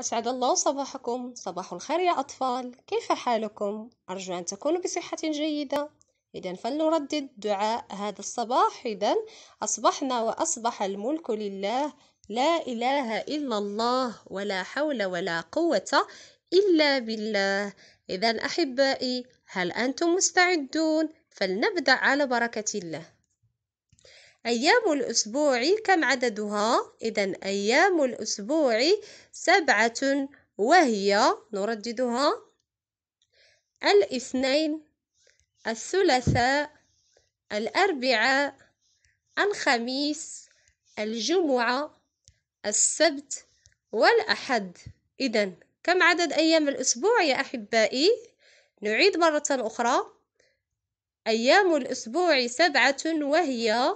أسعد الله صباحكم صباح الخير يا أطفال كيف حالكم؟ أرجو أن تكونوا بصحة جيدة إذا فلنردد دعاء هذا الصباح إذا أصبحنا وأصبح الملك لله لا إله إلا الله ولا حول ولا قوة إلا بالله إذا أحبائي هل أنتم مستعدون؟ فلنبدأ على بركة الله أيام الأسبوع كم عددها؟ إذا أيام الأسبوع سبعة وهي نرددها الاثنين الثلاثاء الأربعاء الخميس الجمعة السبت والأحد إذا كم عدد أيام الأسبوع يا أحبائي؟ نعيد مرة أخرى أيام الأسبوع سبعة وهي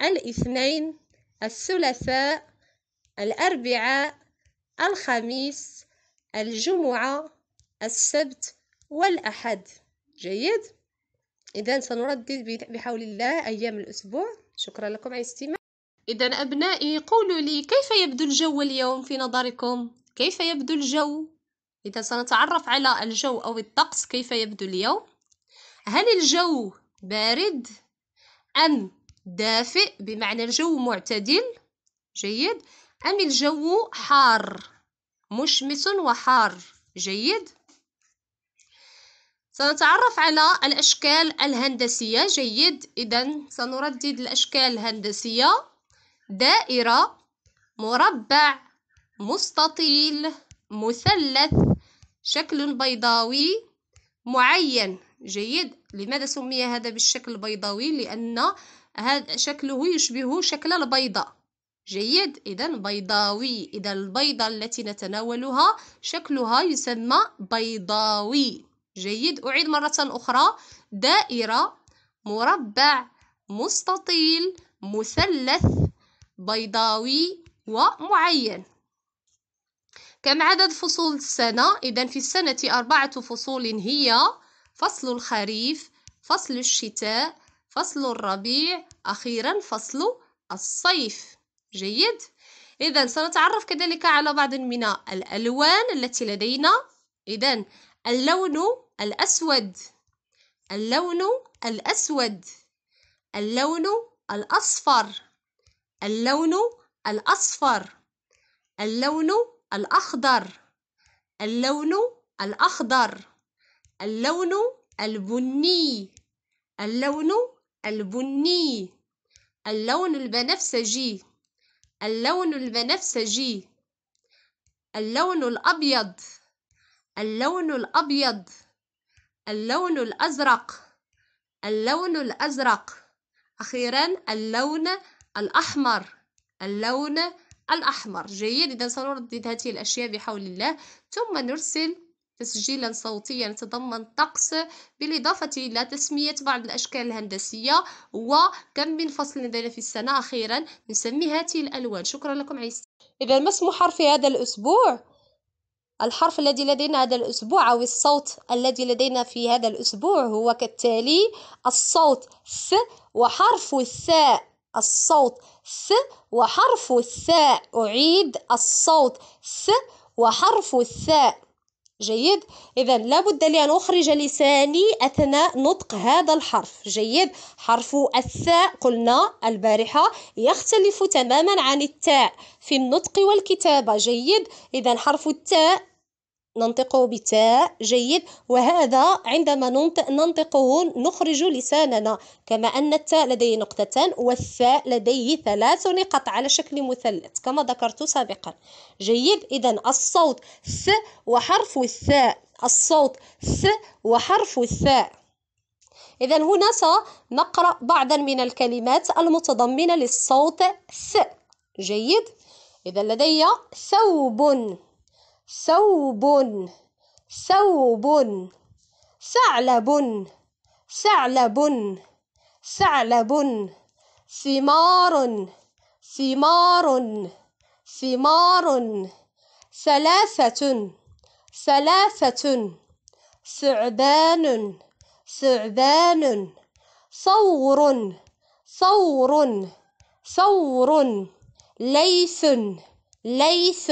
الاثنين الثلاثاء الأربعاء الخميس الجمعة السبت والأحد جيد إذا سنردد بحول الله أيام الأسبوع شكرا لكم على الاستماع إذا أبنائي قولوا لي كيف يبدو الجو اليوم في نظركم كيف يبدو الجو إذا سنتعرف على الجو أو الطقس كيف يبدو اليوم هل الجو بارد أم دافئ بمعنى الجو معتدل جيد أم الجو حار مشمس وحار جيد سنتعرف على الأشكال الهندسية جيد إذا سنردد الأشكال الهندسية دائرة مربع مستطيل مثلث شكل بيضاوي معين جيد لماذا سمي هذا بالشكل البيضاوي لأن هذا شكله يشبه شكل البيضة جيد إذا بيضاوي إذا البيضة التي نتناولها شكلها يسمى بيضاوي جيد أعيد مرة أخرى دائرة مربع مستطيل مثلث بيضاوي ومعين كم عدد فصول السنة؟ إذا في السنة أربعة فصول هي فصل الخريف فصل الشتاء فصل الربيع أخيرا فصل الصيف جيد إذا سنتعرف كذلك على بعض من الألوان التي لدينا إذا اللون الأسود اللون الأسود اللون الأصفر اللون الأصفر اللون الأخضر اللون الأخضر اللون البني اللون البني اللون البنفسجي اللون البنفسجي اللون الأبيض اللون الأبيض اللون الأزرق اللون الأزرق أخيرا اللون الأحمر اللون الأحمر جيد إذا سنردد هذه الأشياء بحول الله ثم نرسل تسجيلا صوتيا يتضمن طقس بالإضافة إلى تسمية بعض الأشكال الهندسية وكم من فصل لدينا في السنة أخيرا نسمي هذه الألوان شكرا لكم عيسى إذا ما اسم حرف هذا الأسبوع؟ الحرف الذي لدينا هذا الأسبوع أو الصوت الذي لدينا في هذا الأسبوع هو كالتالي الصوت ث وحرف الثاء الصوت ث وحرف الثاء أعيد الصوت ث وحرف الثاء جيد اذا لابد لي ان اخرج لساني اثناء نطق هذا الحرف جيد حرف الثاء قلنا البارحه يختلف تماما عن التاء في النطق والكتابه جيد اذا حرف التاء ننطقه بتاء جيد وهذا عندما ننطقه نخرج لساننا كما أن التاء لديه نقطتان والثاء لديه ثلاث نقط على شكل مثلث كما ذكرت سابقا جيد إذا الصوت ث وحرف الثاء الصوت ث وحرف الثاء إذا هنا سنقرأ بعضا من الكلمات المتضمنة للصوت ث جيد إذا لدي ثوب ثوب ثوب ثعلب ثعلب ثعلب ثمار ثمار ثمار ثلاثة ثلاثة ثعبان ثعبان ثور ثور ثور ليث ليث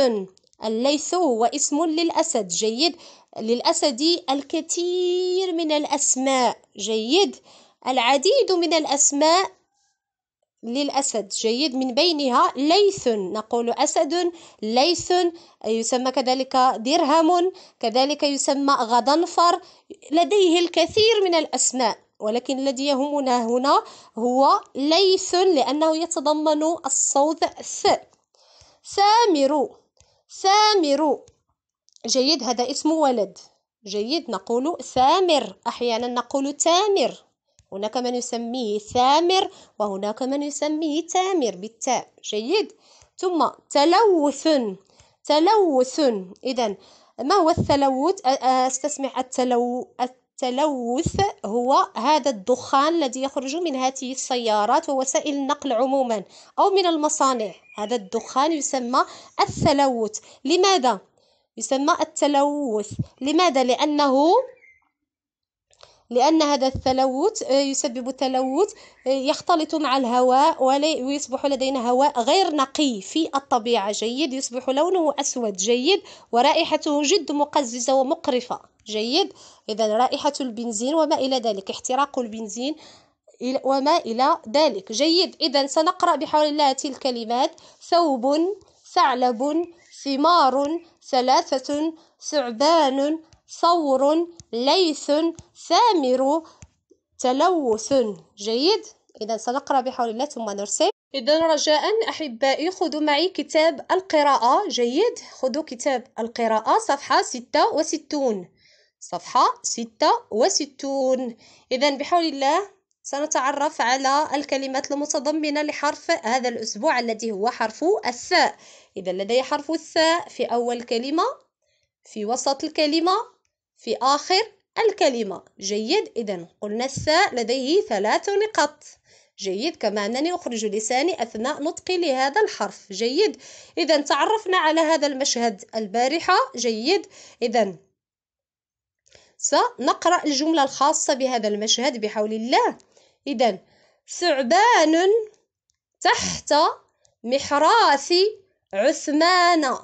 الليث هو اسم للأسد جيد للأسد الكثير من الأسماء جيد العديد من الأسماء للأسد جيد من بينها ليث نقول أسد ليث يسمى كذلك درهم كذلك يسمى غضنفر لديه الكثير من الأسماء ولكن الذي يهمنا هنا هو ليث لأنه يتضمن الصوت ث سامر سامر جيد هذا اسم ولد جيد نقول ثامر أحيانا نقول تامر هناك من يسميه ثامر وهناك من يسميه تامر بالتاء جيد ثم تلوث تلوث إذا ما هو التلوث استسمع التلو التلوث هو هذا الدخان الذي يخرج من هذه السيارات ووسائل النقل عموما أو من المصانع هذا الدخان يسمى التلوث لماذا؟ يسمى التلوث لماذا؟ لأنه لأن هذا التلوث آه، يسبب تلوث آه، يختلط مع الهواء ويصبح لدينا هواء غير نقي في الطبيعة جيد يصبح لونه أسود جيد ورائحته جد مقززة ومقرفة جيد إذا رائحة البنزين وما إلى ذلك احتراق البنزين وما إلى ذلك جيد إذا سنقرأ بحول الله تلك الكلمات ثوب ثعلب ثمار ثلاثة ثعبان صور ليث ثامر تلوث جيد إذا سنقرأ بحول الله ثم نرسم إذا رجاء أحبائي خذوا معي كتاب القراءة جيد خذوا كتاب القراءة صفحة 66 صفحة 66 إذا بحول الله سنتعرف على الكلمات المتضمنة لحرف هذا الأسبوع الذي هو حرف الثاء إذا لدي حرف الثاء في أول كلمة في وسط الكلمة في آخر الكلمة جيد إذا قلنا الساء لديه ثلاث نقط جيد كما أنني أخرج لساني أثناء نطقي لهذا الحرف جيد إذا تعرفنا على هذا المشهد البارحة جيد إذا سنقرأ الجملة الخاصة بهذا المشهد بحول الله إذا ثعبان تحت محراث عثمان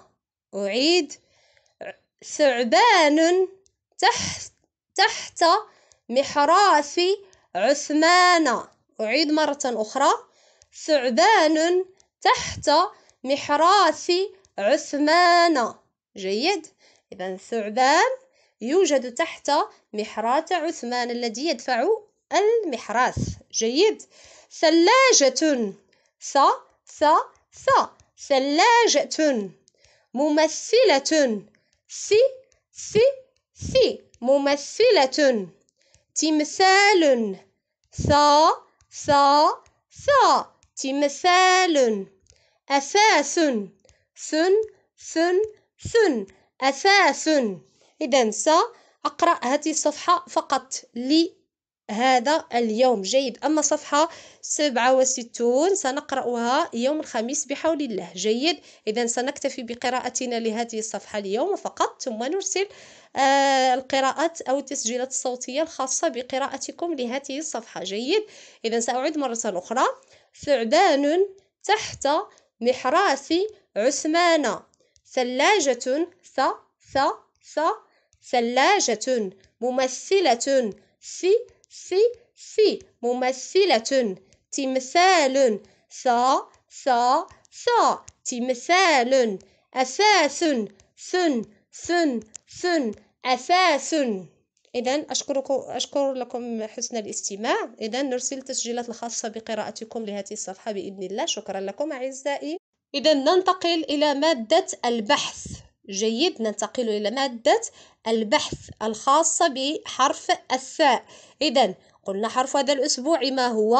أعيد ثعبان تحت تحت محراث عثمان أعيد مرة أخرى ثعبان تحت محراث عثمان جيد إذا ثعبان يوجد تحت محراث عثمان الذي يدفع المحراث جيد ثلاجة ث ث ث ثلاجة ممثلة في في ف ممثلة تمثال ث ث ث تمثال أساس ث ث ث أساس إذا س أقرأ هذه الصفحة فقط لي هذا اليوم جيد أما صفحة 67 سنقرأها يوم الخميس بحول الله جيد إذا سنكتفي بقراءتنا لهذه الصفحة اليوم فقط ثم نرسل آه القراءات أو التسجيلات الصوتية الخاصة بقراءتكم لهذه الصفحة جيد إذا سأعيد مرة أخرى ثعبان تحت محراث عثمان ثلاجة ث ث ث ثلاجة ممثلة في في في ممثلة تمثال ثا ثا ثا تمثال أساس ثن ثن ثن أساس إذا أشكركم أشكر لكم حسن الاستماع إذا نرسل التسجيلات الخاصة بقراءتكم لهذه الصفحة بإذن الله شكرا لكم أعزائي إذا ننتقل إلى مادة البحث جيد ننتقل إلى مادة البحث الخاصة بحرف الثاء إذا قلنا حرف هذا الأسبوع ما هو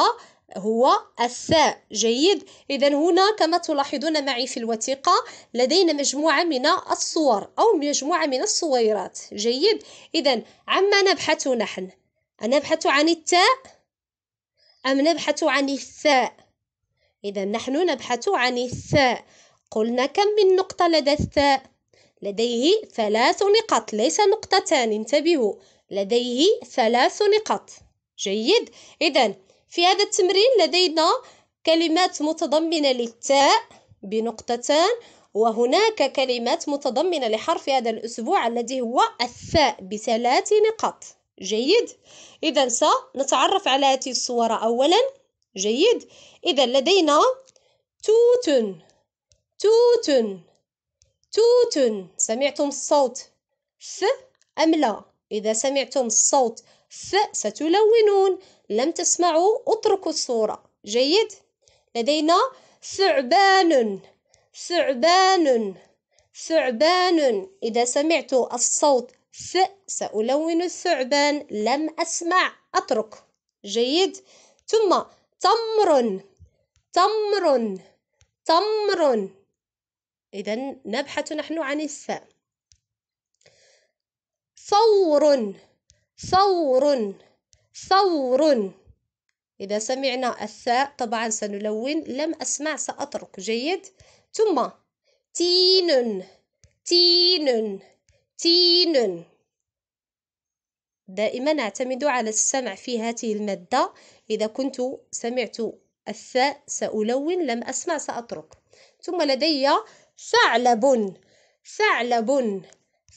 هو الثاء جيد إذا هنا كما تلاحظون معي في الوثيقة لدينا مجموعة من الصور أو مجموعة من الصويرات جيد إذا عما نبحث نحن أنبحث عن التاء أم نبحث عن الثاء إذا نحن نبحث عن الثاء قلنا كم من نقطة لدى الثاء لديه ثلاث نقط ليس نقطتان انتبهوا لديه ثلاث نقط جيد إذا في هذا التمرين لدينا كلمات متضمنة للتاء بنقطتان وهناك كلمات متضمنة لحرف هذا الأسبوع الذي هو الثاء بثلاث نقط جيد إذا سنتعرف على هذه الصورة أولا جيد إذا لدينا توت توت توت سمعتم الصوت ف أم لا إذا سمعتم الصوت ف ستلونون لم تسمعوا اتركوا الصورة جيد لدينا ثعبان ثعبان ثعبان إذا سمعت الصوت ف سألون الثعبان لم أسمع أترك جيد ثم تمر تمر تمر إذا نبحث نحن عن الساء ثور ثور ثور إذا سمعنا الثاء طبعا سنلون لم أسمع سأترك جيد ثم تين تين تين دائما أعتمد على السمع في هذه المادة إذا كنت سمعت الثاء سألون لم أسمع سأترك ثم لدي ثعلب ثعلب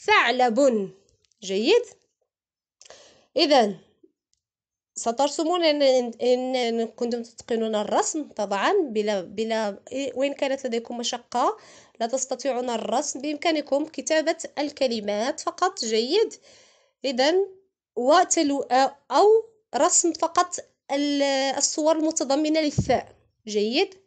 ثعلب جيد اذا سترسمون إن, إن, إن كنتم تتقنون الرسم طبعا بلا, بلا وإن كانت لديكم مشقة لا تستطيعون الرسم بإمكانكم كتابة الكلمات فقط جيد إذا وتلو أو رسم فقط الصور المتضمنة للثاء جيد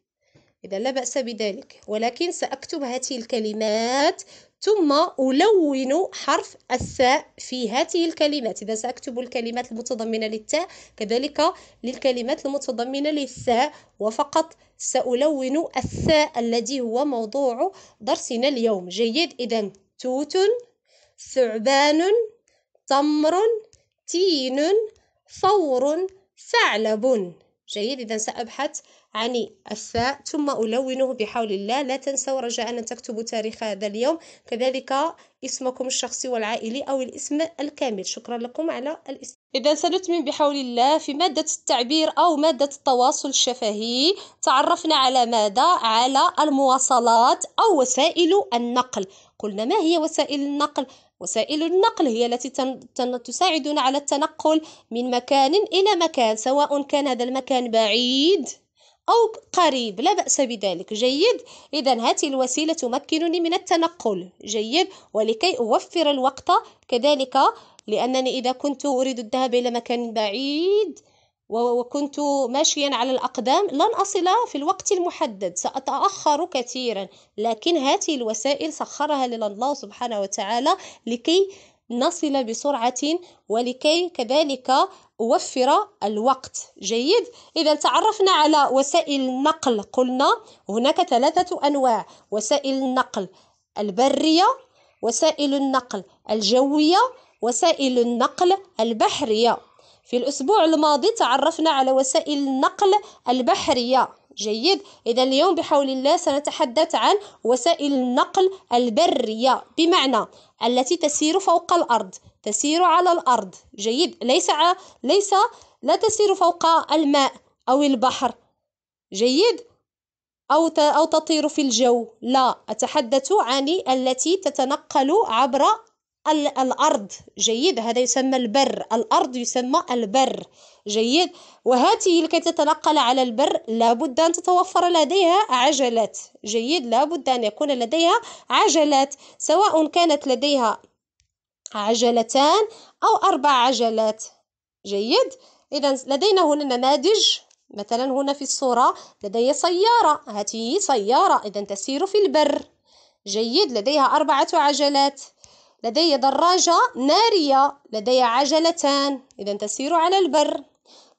إذا لا بأس بذلك ولكن سأكتب هذه الكلمات ثم ألون حرف الثاء في هذه الكلمات إذا سأكتب الكلمات المتضمنة للتاء كذلك للكلمات المتضمنة للثاء وفقط سألون الثاء الذي هو موضوع درسنا اليوم جيد إذا توت ثعبان تمر تين ثور ثعلب جيد إذا سأبحث عن الثاء ثم ألونه بحول الله لا تنسوا رجاء أن تكتبوا تاريخ هذا اليوم كذلك اسمكم الشخصي والعائلي أو الاسم الكامل شكرا لكم على الاسم إذا سنتمم بحول الله في مادة التعبير أو مادة التواصل الشفهي تعرفنا على ماذا؟ على المواصلات أو وسائل النقل قلنا ما هي وسائل النقل؟ وسائل النقل هي التي تساعدنا على التنقل من مكان إلى مكان سواء كان هذا المكان بعيد أو قريب لا بأس بذلك جيد إذا هذه الوسيلة تمكنني من التنقل جيد ولكي أوفر الوقت كذلك لأنني إذا كنت أريد الذهاب إلى مكان بعيد وكنت ماشيا على الأقدام لن أصل في الوقت المحدد سأتأخر كثيرا لكن هذه الوسائل سخرها لنا الله سبحانه وتعالى لكي نصل بسرعة ولكي كذلك وفر الوقت جيد إذا تعرفنا على وسائل النقل قلنا هناك ثلاثة أنواع وسائل النقل البرية وسائل النقل الجوية وسائل النقل البحرية في الأسبوع الماضي تعرفنا على وسائل النقل البحرية جيد إذا اليوم بحول الله سنتحدث عن وسائل النقل البرية بمعنى التي تسير فوق الأرض تسير على الأرض جيد ليس ليس لا تسير فوق الماء أو البحر جيد أو أو تطير في الجو لا أتحدث عن التي تتنقل عبر الأرض جيد هذا يسمى البر الأرض يسمى البر جيد وهاته لكي تتنقل على البر لابد أن تتوفر لديها عجلات جيد لابد أن يكون لديها عجلات سواء كانت لديها عجلتان أو أربع عجلات جيد إذا لدينا هنا نماذج مثلا هنا في الصورة لدي سيارة هاته سيارة إذا تسير في البر جيد لديها أربعة عجلات لدي دراجة نارية لدي عجلتان إذا تسير على البر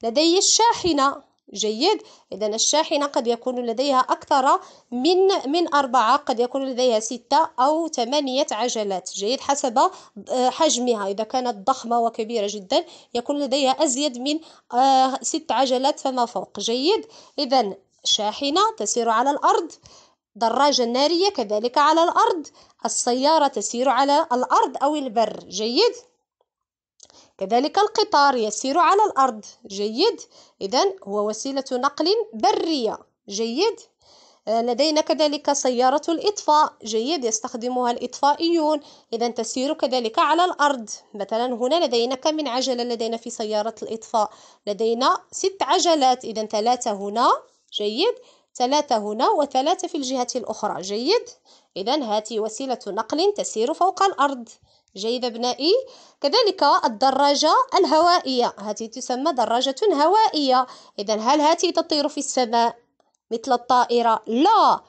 لدي الشاحنة جيد اذا الشاحنه قد يكون لديها اكثر من من اربعه قد يكون لديها سته او ثمانيه عجلات جيد حسب آه، حجمها اذا كانت ضخمه وكبيره جدا يكون لديها ازيد من آه، ست عجلات فما فوق جيد اذا شاحنه تسير على الارض دراجة نارية كذلك على الأرض السيارة تسير على الأرض أو البر جيد كذلك القطار يسير على الأرض جيد إذا هو وسيلة نقل برية جيد آه، لدينا كذلك سيارة الإطفاء جيد يستخدمها الإطفائيون إذا تسير كذلك على الأرض مثلا هنا لدينا كم من عجلة لدينا في سيارة الإطفاء لدينا ست عجلات إذا ثلاثة هنا جيد ثلاثة هنا وثلاثة في الجهة الأخرى جيد إذا هذه وسيلة نقل تسير فوق الأرض جيد أبنائي كذلك الدراجة الهوائية هذه تسمى دراجة هوائية إذا هل هذه تطير في السماء مثل الطائرة لا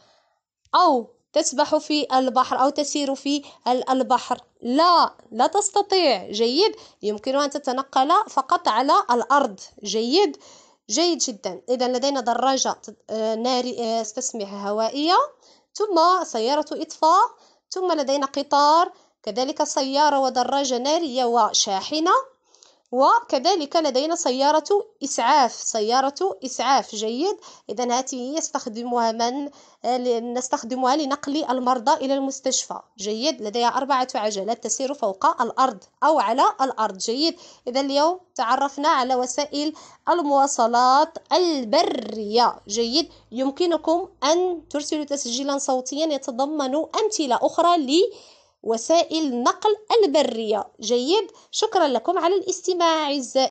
أو تسبح في البحر أو تسير في البحر لا لا تستطيع جيد يمكن أن تتنقل فقط على الأرض جيد جيد جدا إذا لدينا دراجة آه، ناري آه، استسمح هوائية ثم سيارة إطفاء ثم لدينا قطار كذلك سيارة ودراجة نارية وشاحنة وكذلك لدينا سيارة إسعاف سيارة إسعاف جيد إذا هاته يستخدمها من آه، نستخدمها لنقل المرضى إلى المستشفى جيد لديها أربعة عجلات تسير فوق الأرض أو على الأرض جيد إذا اليوم تعرفنا على وسائل المواصلات البرية جيد يمكنكم أن ترسلوا تسجيلا صوتيا يتضمن أمثلة أخرى لي وسائل النقل البرية جيد شكرا لكم على الاستماع أعزائي